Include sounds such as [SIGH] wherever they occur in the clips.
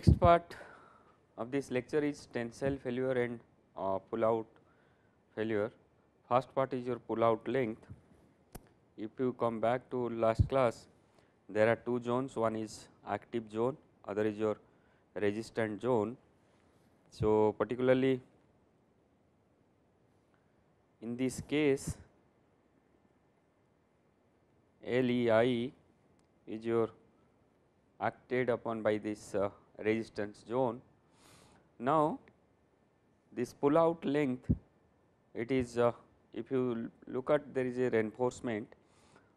next part of this lecture is tensile failure and uh, pull out failure. First part is your pull out length. If you come back to last class, there are two zones one is active zone, other is your resistant zone. So, particularly in this case, LEI is your acted upon by this uh, resistance zone. Now, this pull out length it is uh, if you look at there is a reinforcement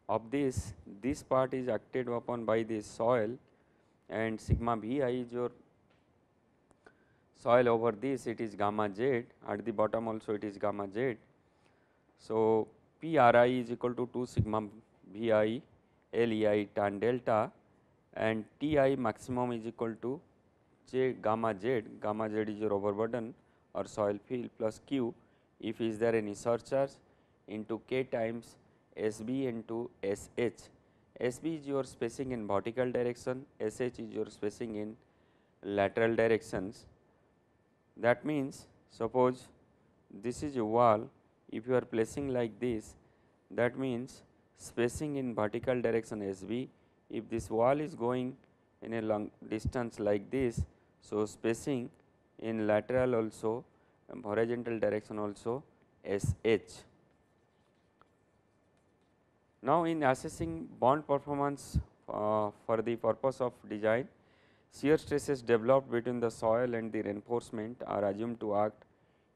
of this, this part is acted upon by this soil and sigma b i is your soil over this it is gamma z at the bottom also it is gamma z. So, p r i is equal to 2 sigma b i l e i tan delta and t i maximum is equal to J gamma Z, gamma Z is your overburden or soil fill plus Q if is there any surcharge into K times S B into S H. S B is your spacing in vertical direction, S H is your spacing in lateral directions. That means, suppose this is a wall, if you are placing like this, that means spacing in vertical direction S B, if this wall is going in a long distance like this, so, spacing in lateral also horizontal direction also S h. Now, in assessing bond performance uh, for the purpose of design, shear stresses developed between the soil and the reinforcement are assumed to act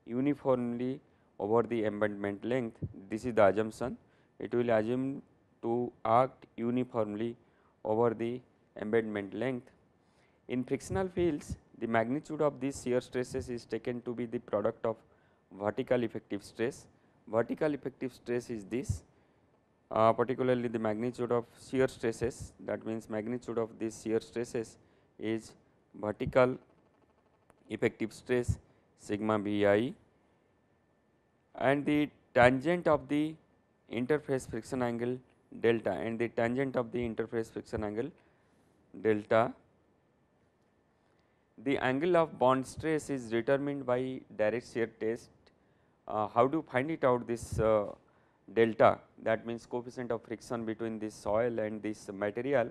uniformly over the embankment length. This is the assumption. It will assume to act uniformly over the embankment length in frictional fields, the magnitude of these shear stresses is taken to be the product of vertical effective stress. Vertical effective stress is this uh, particularly the magnitude of shear stresses that means magnitude of these shear stresses is vertical effective stress sigma b i and the tangent of the interface friction angle delta and the tangent of the interface friction angle delta the angle of bond stress is determined by direct shear test. Uh, how to find it out this uh, delta that means coefficient of friction between this soil and this material.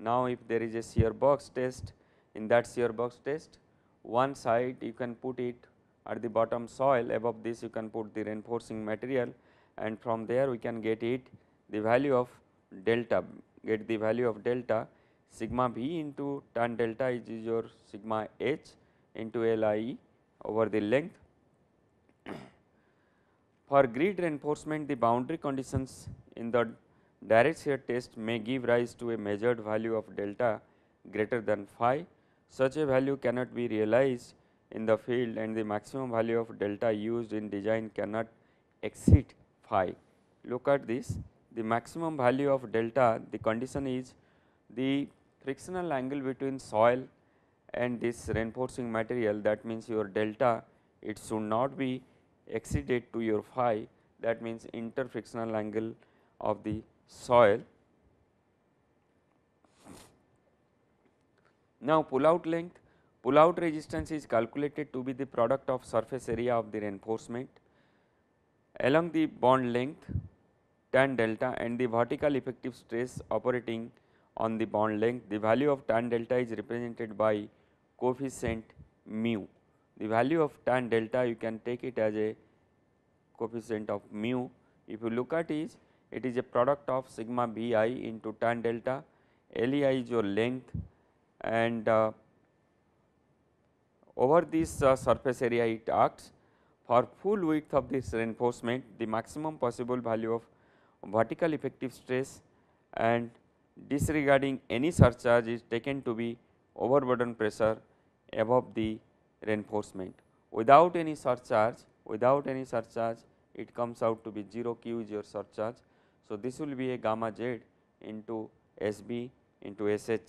Now, if there is a shear box test in that shear box test one side you can put it at the bottom soil above this you can put the reinforcing material and from there we can get it the value of delta get the value of delta sigma b into tan delta is your sigma h into Li over the length. [CLEARS THROAT] For grid reinforcement the boundary conditions in the direct shear test may give rise to a measured value of delta greater than phi. Such a value cannot be realized in the field and the maximum value of delta used in design cannot exceed phi. Look at this the maximum value of delta the condition is the frictional angle between soil and this reinforcing material that means your delta it should not be exceeded to your phi that means interfrictional angle of the soil. Now, pull out length pull out resistance is calculated to be the product of surface area of the reinforcement along the bond length tan delta and the vertical effective stress operating on the bond length, the value of tan delta is represented by coefficient mu. The value of tan delta you can take it as a coefficient of mu. If you look at is it is a product of sigma b i into tan delta, L e i is your length and uh, over this uh, surface area it acts. For full width of this reinforcement, the maximum possible value of vertical effective stress and disregarding any surcharge is taken to be overburden pressure above the reinforcement. Without any surcharge, without any surcharge it comes out to be 0 q is your surcharge. So, this will be a gamma z into S b into S h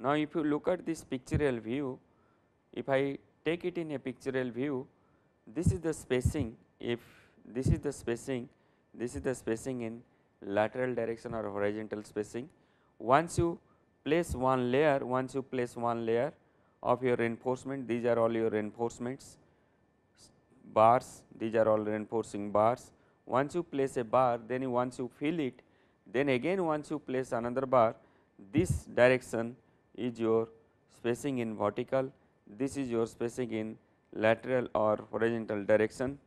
Now, if you look at this pictorial view, if I take it in a pictorial view, this is the spacing if this is the spacing, this is the spacing in lateral direction or horizontal spacing. Once you place one layer, once you place one layer of your reinforcement, these are all your reinforcements bars, these are all reinforcing bars. Once you place a bar, then once you fill it, then again once you place another bar, this direction is your spacing in vertical, this is your spacing in lateral or horizontal direction.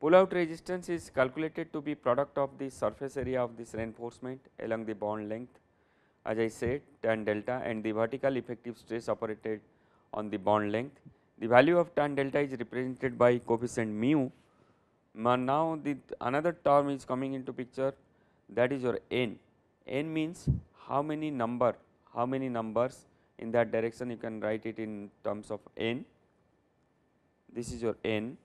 Pull out resistance is calculated to be product of the surface area of this reinforcement along the bond length as I said tan delta and the vertical effective stress operated on the bond length. The value of tan delta is represented by coefficient mu but now the another term is coming into picture that is your n. n means how many number, how many numbers in that direction you can write it in terms of n. This is your n.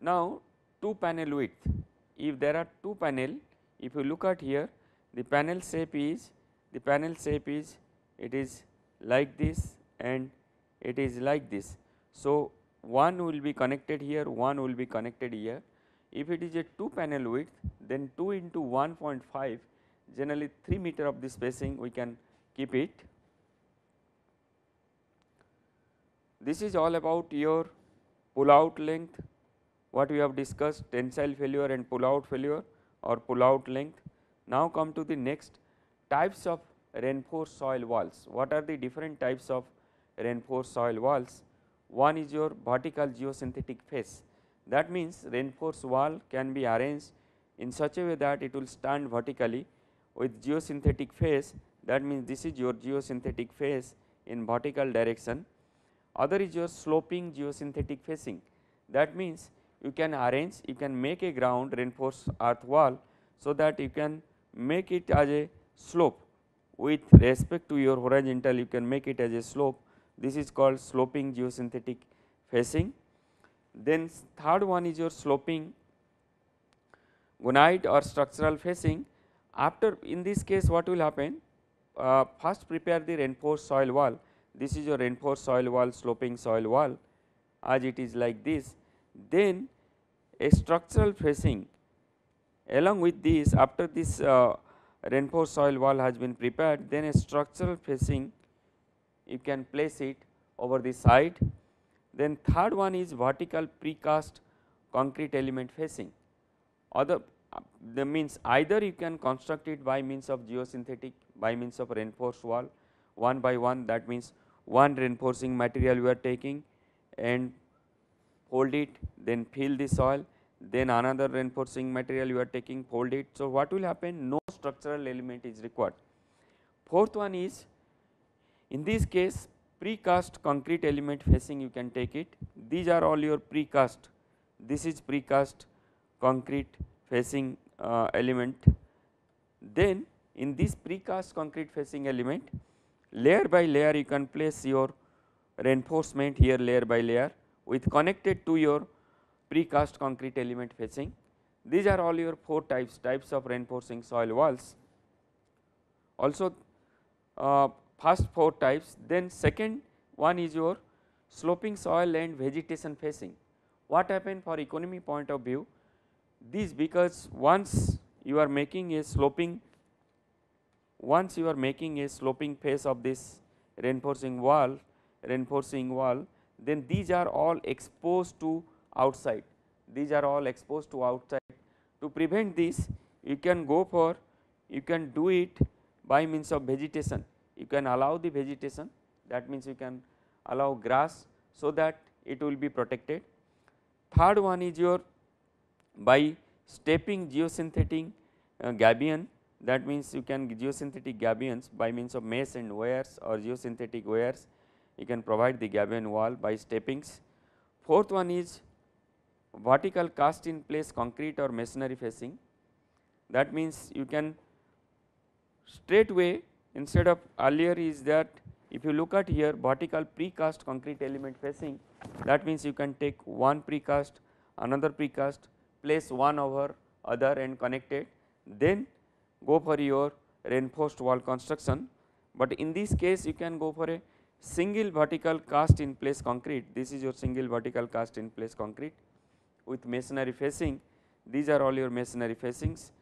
Now, 2 panel width, if there are 2 panel, if you look at here the panel shape is, the panel shape is it is like this and it is like this. So, one will be connected here, one will be connected here. If it is a 2 panel width then 2 into 1.5 generally 3 meter of the spacing we can keep it. This is all about your pull out length what we have discussed tensile failure and pull out failure or pull out length. Now come to the next types of reinforced soil walls. What are the different types of reinforced soil walls? One is your vertical geosynthetic face that means, reinforced wall can be arranged in such a way that it will stand vertically with geosynthetic face that means, this is your geosynthetic face in vertical direction. Other is your sloping geosynthetic facing that means, you can arrange you can make a ground reinforced earth wall. So, that you can make it as a slope with respect to your horizontal you can make it as a slope this is called sloping geosynthetic facing then third one is your sloping gonite or structural facing. After in this case what will happen? Uh, first prepare the reinforced soil wall. This is your reinforced soil wall, sloping soil wall as it is like this. Then a structural facing along with this after this uh, reinforced soil wall has been prepared then a structural facing you can place it over the side then third one is vertical precast concrete element facing other the means either you can construct it by means of geosynthetic by means of reinforced wall one by one that means one reinforcing material you are taking and fold it then fill the soil then another reinforcing material you are taking fold it. So, what will happen no structural element is required. Fourth one is in this case precast concrete element facing you can take it these are all your precast this is precast concrete facing uh, element then in this precast concrete facing element layer by layer you can place your reinforcement here layer by layer with connected to your precast concrete element facing these are all your four types types of reinforcing soil walls also uh, first 4 types then second one is your sloping soil and vegetation facing. What happened for economy point of view? This because once you are making a sloping, once you are making a sloping face of this reinforcing wall, reinforcing wall, then these are all exposed to outside, these are all exposed to outside. To prevent this, you can go for, you can do it by means of vegetation you can allow the vegetation that means you can allow grass so that it will be protected. Third one is your by stepping geosynthetic uh, gabion that means you can geosynthetic gabions by means of mesh and wires or geosynthetic wires you can provide the gabion wall by steppings. Fourth one is vertical cast in place concrete or masonry facing that means you can straightway instead of earlier is that if you look at here vertical precast concrete element facing that means you can take one precast another precast place one over other and connect it then go for your reinforced wall construction. But in this case you can go for a single vertical cast in place concrete this is your single vertical cast in place concrete with masonry facing these are all your masonry facings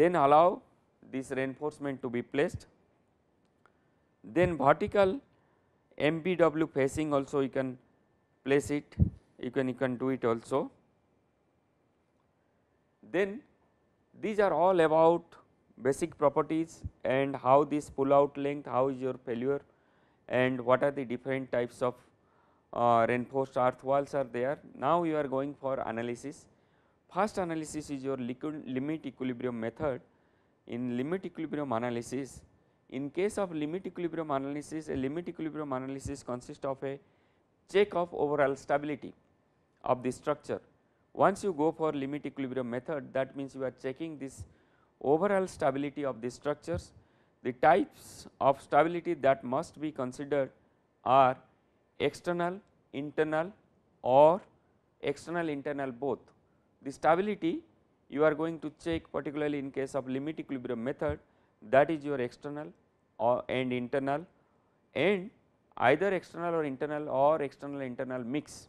then allow this reinforcement to be placed then vertical MBW facing also you can place it, you can you can do it also. Then these are all about basic properties and how this pull out length, how is your failure and what are the different types of uh, reinforced earth walls are there. Now you are going for analysis. First analysis is your liquid limit equilibrium method. In limit equilibrium analysis, in case of limit equilibrium analysis, a limit equilibrium analysis consists of a check of overall stability of the structure. Once you go for limit equilibrium method that means you are checking this overall stability of the structures. The types of stability that must be considered are external, internal or external internal both. The stability you are going to check particularly in case of limit equilibrium method that is your external or and internal and either external or internal or external internal mix.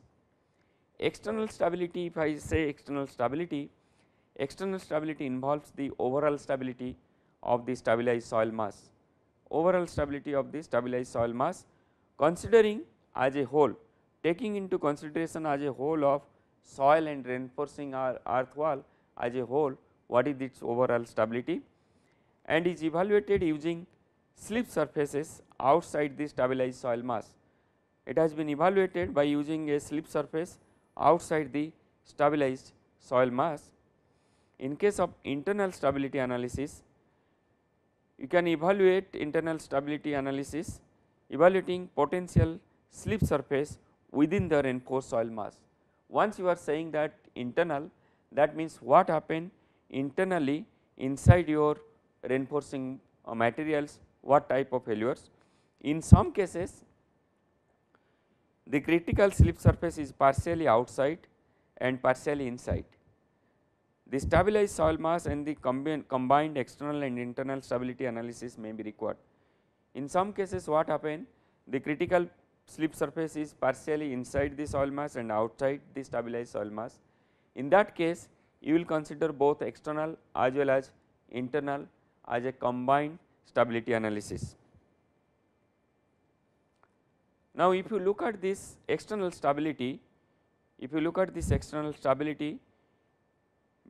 External stability if I say external stability, external stability involves the overall stability of the stabilized soil mass, overall stability of the stabilized soil mass considering as a whole taking into consideration as a whole of soil and reinforcing our earth wall as a whole what is its overall stability and is evaluated using slip surfaces outside the stabilized soil mass. It has been evaluated by using a slip surface outside the stabilized soil mass. In case of internal stability analysis, you can evaluate internal stability analysis evaluating potential slip surface within the reinforced soil mass. Once you are saying that internal that means what happened internally inside your reinforcing uh, materials, what type of failures. In some cases, the critical slip surface is partially outside and partially inside. The stabilized soil mass and the combined external and internal stability analysis may be required. In some cases what happen? The critical slip surface is partially inside the soil mass and outside the stabilized soil mass. In that case, you will consider both external as well as internal as a combined stability analysis. Now, if you look at this external stability, if you look at this external stability,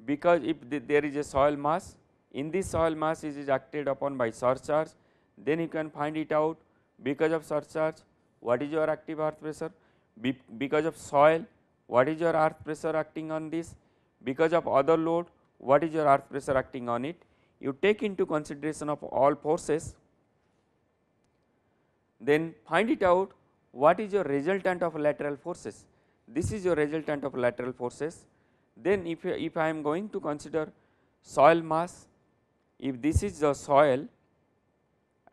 because if the, there is a soil mass, in this soil mass it is acted upon by surcharge, then you can find it out because of surcharge, what is your active earth pressure, Be, because of soil, what is your earth pressure acting on this, because of other load, what is your earth pressure acting on it you take into consideration of all forces, then find it out what is your resultant of lateral forces. This is your resultant of lateral forces. Then if, if I am going to consider soil mass, if this is the soil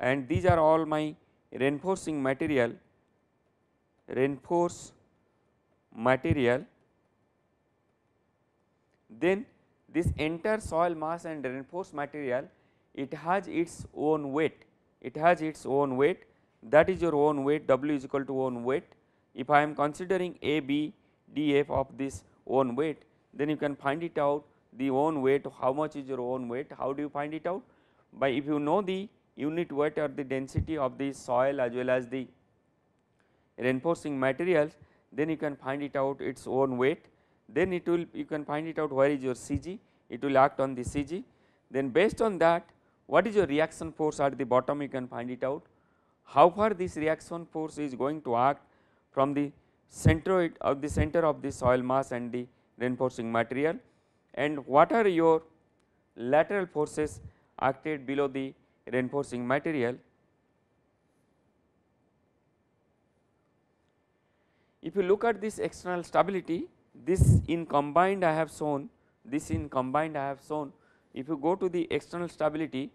and these are all my reinforcing material, reinforce material, then this entire soil mass and reinforced material it has its own weight, it has its own weight that is your own weight W is equal to own weight. If I am considering A B D F of this own weight then you can find it out the own weight how much is your own weight how do you find it out by if you know the unit weight or the density of the soil as well as the reinforcing materials then you can find it out its own weight then it will you can find it out where is your CG, it will act on the CG. Then based on that what is your reaction force at the bottom you can find it out, how far this reaction force is going to act from the centroid of the center of the soil mass and the reinforcing material and what are your lateral forces acted below the reinforcing material. If you look at this external stability this in combined I have shown this in combined I have shown if you go to the external stability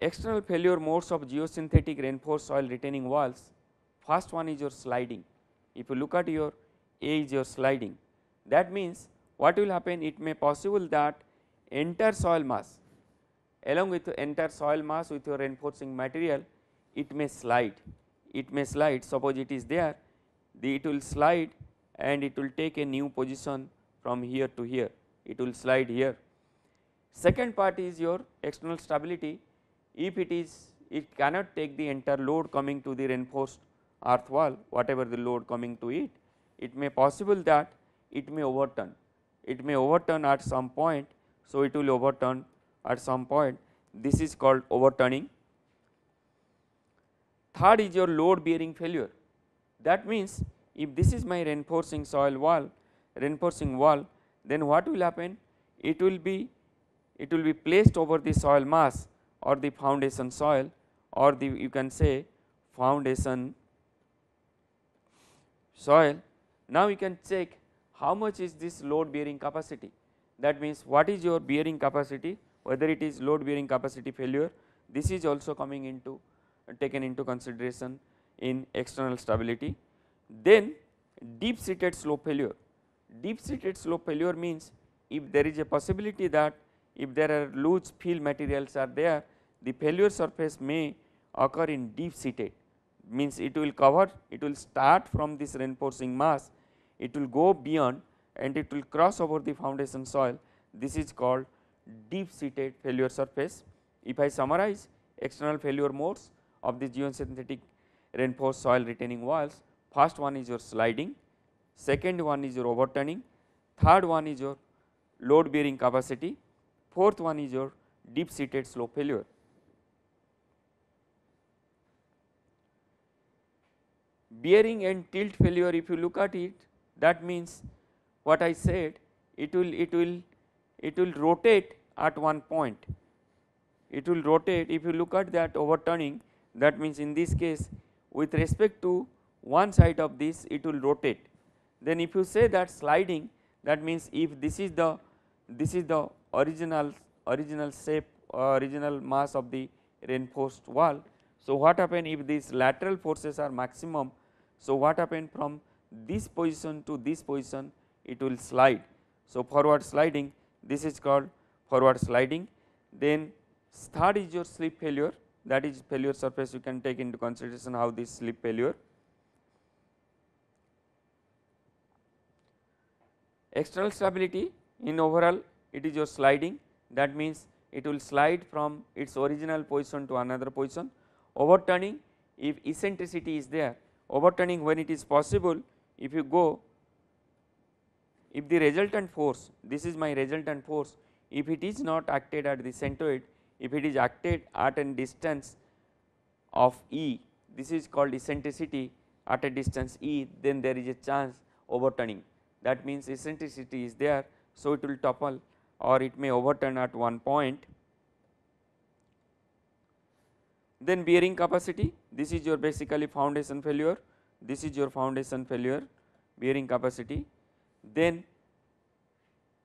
external failure modes of geosynthetic reinforced soil retaining walls first one is your sliding if you look at your A is your sliding that means what will happen it may possible that entire soil mass along with entire soil mass with your reinforcing material it may slide it may slide suppose it is there the it will slide and it will take a new position from here to here, it will slide here. Second part is your external stability, if it is it cannot take the entire load coming to the reinforced earth wall whatever the load coming to it, it may possible that it may overturn, it may overturn at some point. So, it will overturn at some point this is called overturning. Third is your load bearing failure that means if this is my reinforcing soil wall reinforcing wall then what will happen it will be it will be placed over the soil mass or the foundation soil or the you can say foundation soil. Now, you can check how much is this load bearing capacity that means what is your bearing capacity whether it is load bearing capacity failure this is also coming into taken into consideration in external stability then deep seated slope failure, deep seated slope failure means if there is a possibility that if there are loose fill materials are there the failure surface may occur in deep seated means it will cover it will start from this reinforcing mass it will go beyond and it will cross over the foundation soil this is called deep seated failure surface. If I summarize external failure modes of the geosynthetic reinforced soil retaining walls First one is your sliding, second one is your overturning, third one is your load bearing capacity, fourth one is your deep seated slope failure. Bearing and tilt failure if you look at it that means what I said it will it will it will rotate at one point it will rotate if you look at that overturning that means in this case with respect to one side of this it will rotate. Then if you say that sliding that means if this is the this is the original original shape or uh, original mass of the reinforced wall. So, what happen if these lateral forces are maximum. So, what happen from this position to this position it will slide. So, forward sliding this is called forward sliding then third is your slip failure that is failure surface you can take into consideration how this slip failure External stability in overall it is your sliding that means it will slide from its original position to another position. Overturning if eccentricity is there overturning when it is possible if you go if the resultant force this is my resultant force if it is not acted at the centroid if it is acted at a distance of E this is called eccentricity at a distance E then there is a chance overturning that means eccentricity is there. So, it will topple or it may overturn at one point. Then bearing capacity this is your basically foundation failure, this is your foundation failure bearing capacity. Then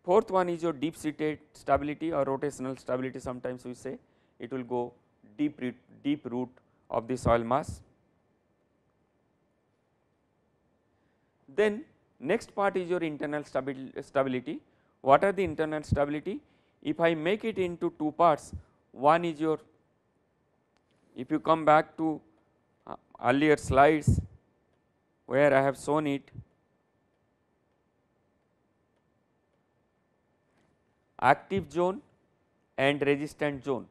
fourth one is your deep seated stability or rotational stability sometimes we say it will go deep root, deep root of the soil mass. Then Next part is your internal stability. What are the internal stability? If I make it into two parts, one is your, if you come back to uh, earlier slides where I have shown it, active zone and resistant zone.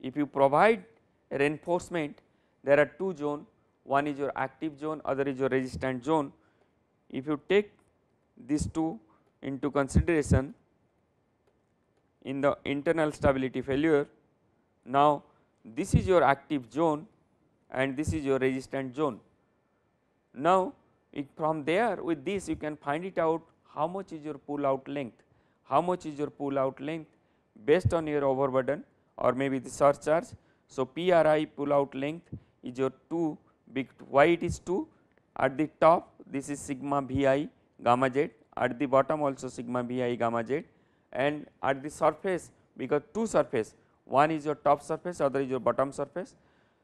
If you provide reinforcement, there are two zones. one is your active zone, other is your resistant zone. If you take these two into consideration in the internal stability failure, now this is your active zone and this is your resistant zone. Now, from there with this you can find it out how much is your pull out length, how much is your pull out length based on your overburden or maybe the surcharge. So, PRI pull out length is your 2 big why it is 2 at the top this is sigma vi gamma z at the bottom also sigma vi gamma z and at the surface because two surface one is your top surface other is your bottom surface.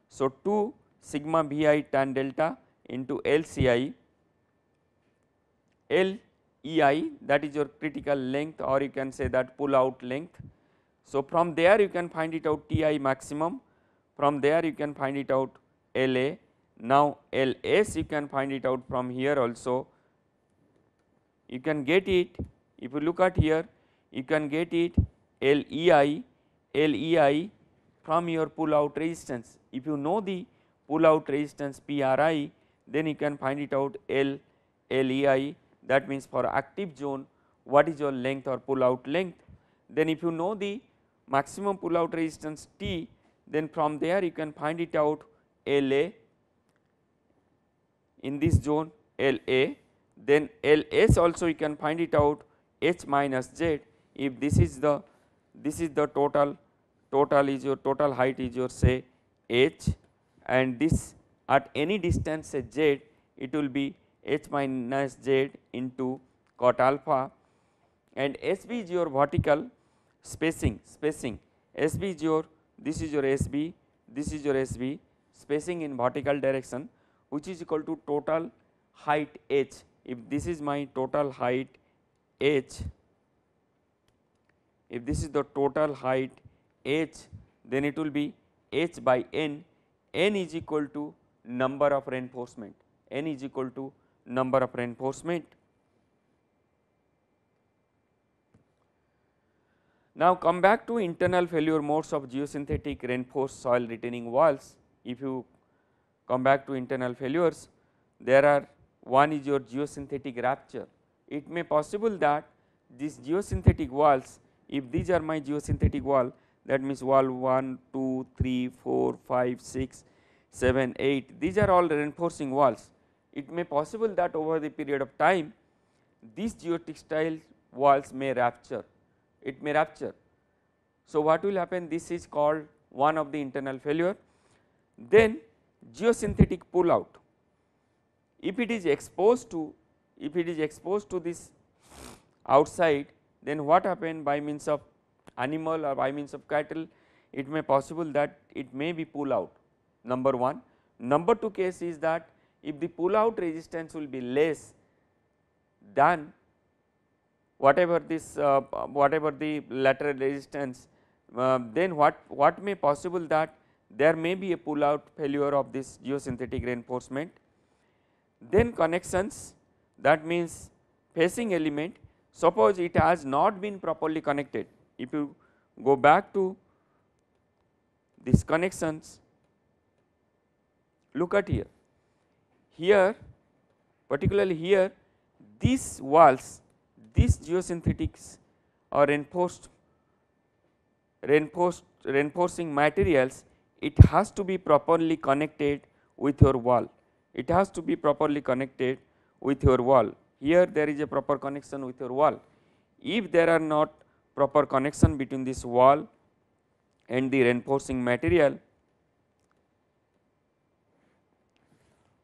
So, 2 sigma vi tan delta into L C i L E i that is your critical length or you can say that pull out length. So, from there you can find it out T i maximum from there you can find it out L a now, L s you can find it out from here also, you can get it if you look at here you can get it L e i L e i from your pull out resistance. If you know the pull out resistance P r i then you can find it out L L e i that means for active zone what is your length or pull out length. Then if you know the maximum pull out resistance T then from there you can find it out L a in this zone L A then L S also you can find it out H minus Z if this is the this is the total total is your total height is your say H and this at any distance say Z it will be H minus Z into cot alpha and SB is your vertical spacing spacing SB is your this is your SB this is your SB spacing in vertical direction which is equal to total height h. If this is my total height h, if this is the total height h, then it will be h by n, n is equal to number of reinforcement, n is equal to number of reinforcement. Now, come back to internal failure modes of geosynthetic reinforced soil retaining walls. If you come back to internal failures, there are one is your geosynthetic rupture. It may possible that these geosynthetic walls, if these are my geosynthetic wall, that means wall 1, 2, 3, 4, 5, 6, 7, 8, these are all reinforcing walls. It may possible that over the period of time, these geotextile walls may rupture, it may rupture. So, what will happen? This is called one of the internal failure. Then geosynthetic pull out if it is exposed to if it is exposed to this outside then what happen by means of animal or by means of cattle it may possible that it may be pull out number 1. Number 2 case is that if the pull out resistance will be less than whatever this uh, whatever the lateral resistance uh, then what what may possible that there may be a pull out failure of this geosynthetic reinforcement. Then connections that means facing element suppose it has not been properly connected. If you go back to these connections look at here, here particularly here these walls these geosynthetics are reinforced reinforced reinforcing materials it has to be properly connected with your wall. It has to be properly connected with your wall. Here there is a proper connection with your wall. If there are not proper connection between this wall and the reinforcing material,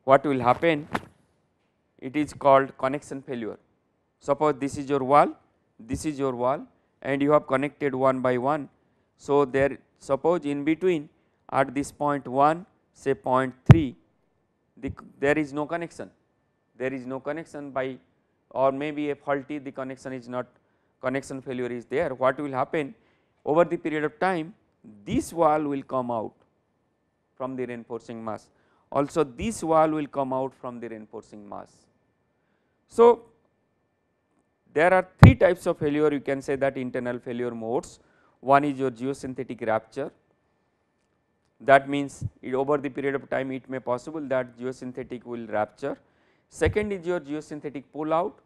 what will happen? It is called connection failure. Suppose this is your wall, this is your wall and you have connected one by one. So, there suppose in between at this point 1 say point 3 the, there is no connection there is no connection by or maybe a faulty the connection is not connection failure is there what will happen over the period of time this wall will come out from the reinforcing mass also this wall will come out from the reinforcing mass. So, there are three types of failure you can say that internal failure modes one is your geosynthetic rupture that means over the period of time it may possible that geosynthetic will rupture. Second is your geosynthetic pull out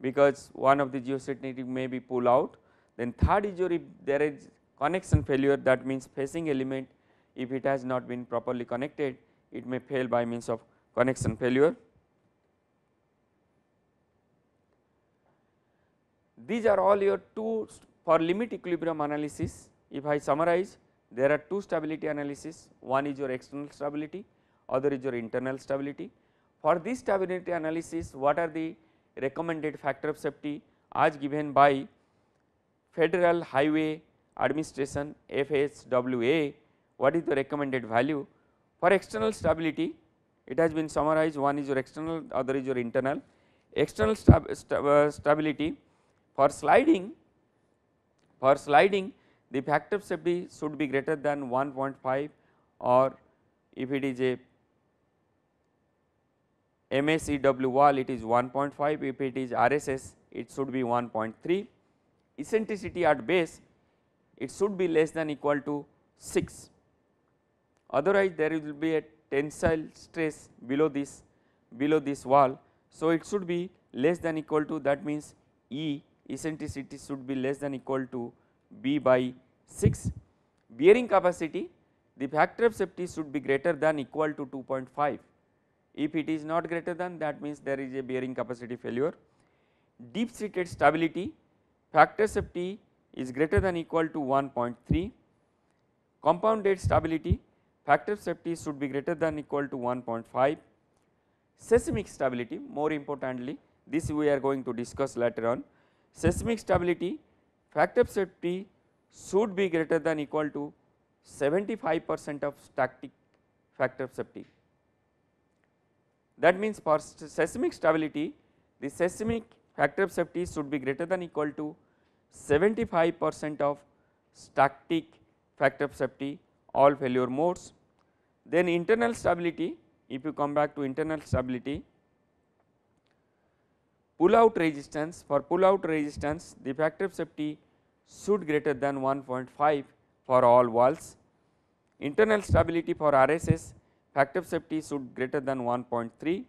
because one of the geosynthetic may be pull out. Then third is your if there is connection failure that means facing element if it has not been properly connected it may fail by means of connection failure. These are all your two for limit equilibrium analysis if I summarize there are two stability analysis, one is your external stability, other is your internal stability. For this stability analysis, what are the recommended factor of safety as given by Federal Highway Administration FHWA, what is the recommended value? For external stability, it has been summarized one is your external, other is your internal. External stab, stab, uh, stability for sliding, for sliding the factor of safety should be greater than 1.5 or if it is a MACW wall it is 1.5, if it is RSS it should be 1.3. Eccentricity at base it should be less than equal to 6, otherwise there will be a tensile stress below this below this wall. So, it should be less than equal to that means E eccentricity should be less than equal to b by 6. Bearing capacity the factor of safety should be greater than equal to 2.5. If it is not greater than that means there is a bearing capacity failure. Deep seated stability factor safety is greater than equal to 1.3. Compounded stability factor safety should be greater than equal to 1.5. Seismic stability more importantly this we are going to discuss later on. Seismic stability factor of safety should be greater than equal to 75 percent of static factor of safety. That means for seismic stability the seismic factor of safety should be greater than equal to 75 percent of static factor of safety all failure modes. Then internal stability if you come back to internal stability pull out resistance for pull out resistance the factor of safety should greater than 1.5 for all walls. Internal stability for RSS factor of safety should greater than 1.3.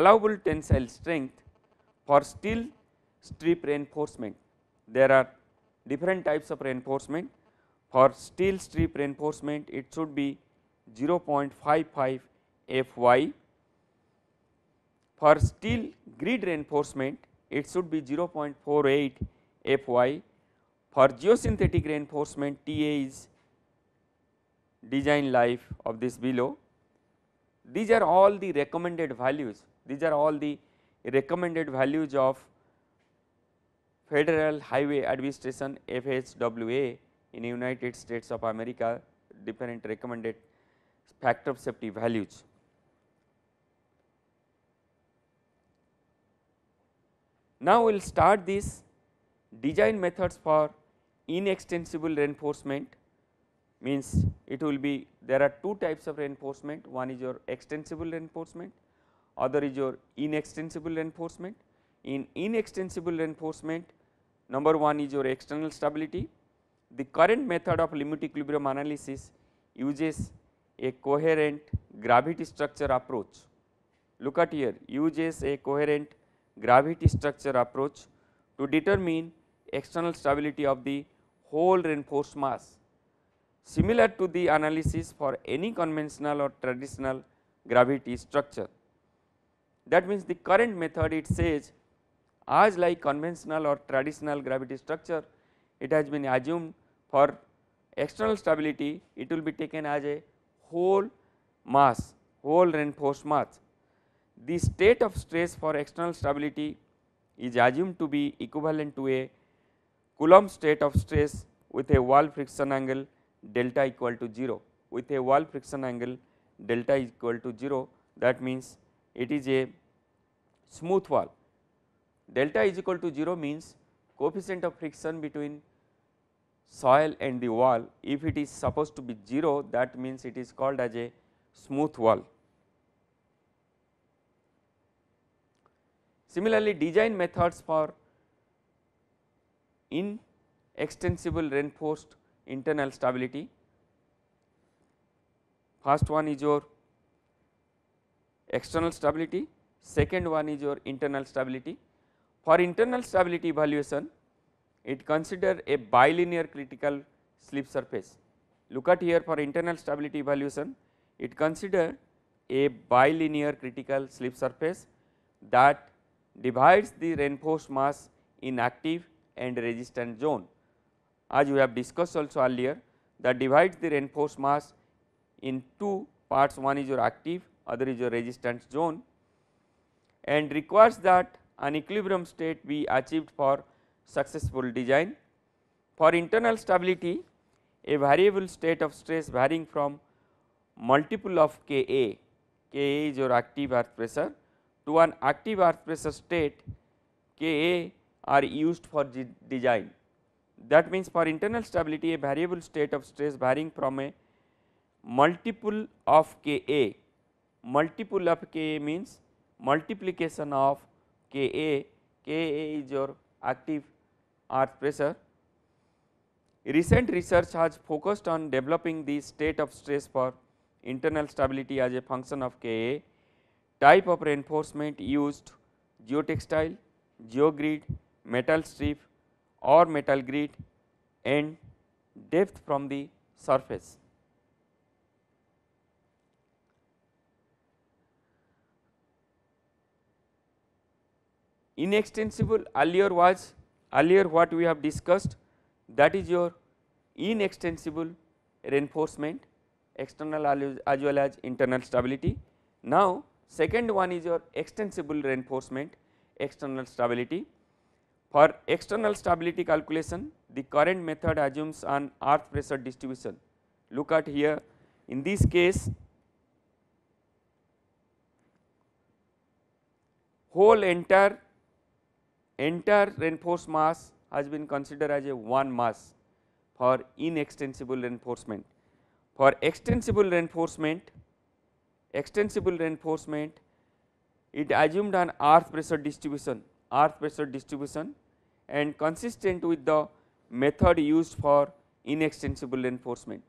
Allowable tensile strength for steel strip reinforcement there are different types of reinforcement for steel strip reinforcement it should be 0.55 Fy for steel grid reinforcement it should be 0.48 Fy. For geosynthetic reinforcement Ta is design life of this below. These are all the recommended values, these are all the recommended values of Federal Highway Administration FHWA in United States of America different recommended factor of safety values. Now, we will start these design methods for inextensible reinforcement means it will be there are two types of reinforcement one is your extensible reinforcement other is your inextensible reinforcement. In inextensible reinforcement number one is your external stability the current method of limit equilibrium analysis uses a coherent gravity structure approach. Look at here uses a coherent gravity structure approach to determine external stability of the whole reinforced mass. Similar to the analysis for any conventional or traditional gravity structure. That means, the current method it says as like conventional or traditional gravity structure it has been assumed for external stability it will be taken as a whole mass whole reinforced mass the state of stress for external stability is assumed to be equivalent to a Coulomb state of stress with a wall friction angle delta equal to 0 with a wall friction angle delta equal to 0 that means it is a smooth wall. Delta is equal to 0 means coefficient of friction between soil and the wall if it is supposed to be 0 that means it is called as a smooth wall. Similarly, design methods for in extensible reinforced internal stability. First one is your external stability, second one is your internal stability. For internal stability evaluation, it consider a bilinear critical slip surface. Look at here for internal stability evaluation, it consider a bilinear critical slip surface that divides the reinforced mass in active and resistant zone. As we have discussed also earlier that divides the reinforced mass in two parts one is your active other is your resistance zone and requires that an equilibrium state be achieved for successful design. For internal stability a variable state of stress varying from multiple of Ka, Ka is your active earth pressure to an active earth pressure state k a are used for design. That means, for internal stability a variable state of stress varying from a multiple of k a, multiple of k a means multiplication of k a, k a is your active earth pressure. Recent research has focused on developing the state of stress for internal stability as a function of k a. Type of reinforcement used geotextile, geogrid, metal strip or metal grid and depth from the surface. Inextensible earlier was earlier what we have discussed that is your inextensible reinforcement external as well as internal stability. Now, Second one is your extensible reinforcement external stability. For external stability calculation, the current method assumes an earth pressure distribution. Look at here, in this case, whole entire, entire reinforced mass has been considered as a one mass for inextensible reinforcement. For extensible reinforcement, extensible reinforcement, it assumed an earth pressure distribution, earth pressure distribution and consistent with the method used for inextensible reinforcement.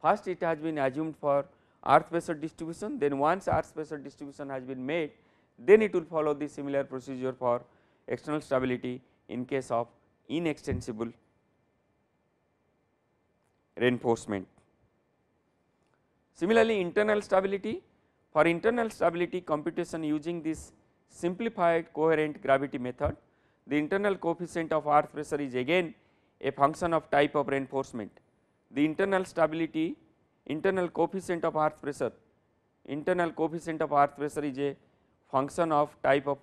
First it has been assumed for earth pressure distribution, then once earth pressure distribution has been made, then it will follow the similar procedure for external stability in case of inextensible reinforcement. Similarly, internal stability for internal stability computation using this simplified coherent gravity method, the internal coefficient of earth pressure is again a function of type of reinforcement. The internal stability, internal coefficient of earth pressure, internal coefficient of earth pressure is a function of type of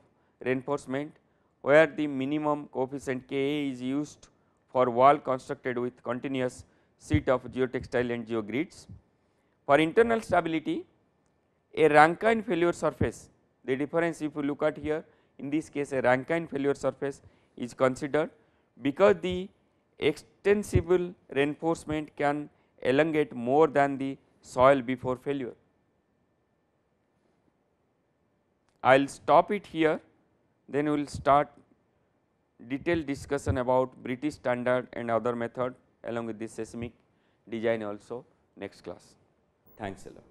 reinforcement where the minimum coefficient K A is used for wall constructed with continuous sheet of geotextile and geogrids. For internal stability, a Rankine failure surface the difference if you look at here in this case a Rankine failure surface is considered because the extensible reinforcement can elongate more than the soil before failure. I will stop it here then we will start detailed discussion about British standard and other method along with the seismic design also next class. Thanks a lot.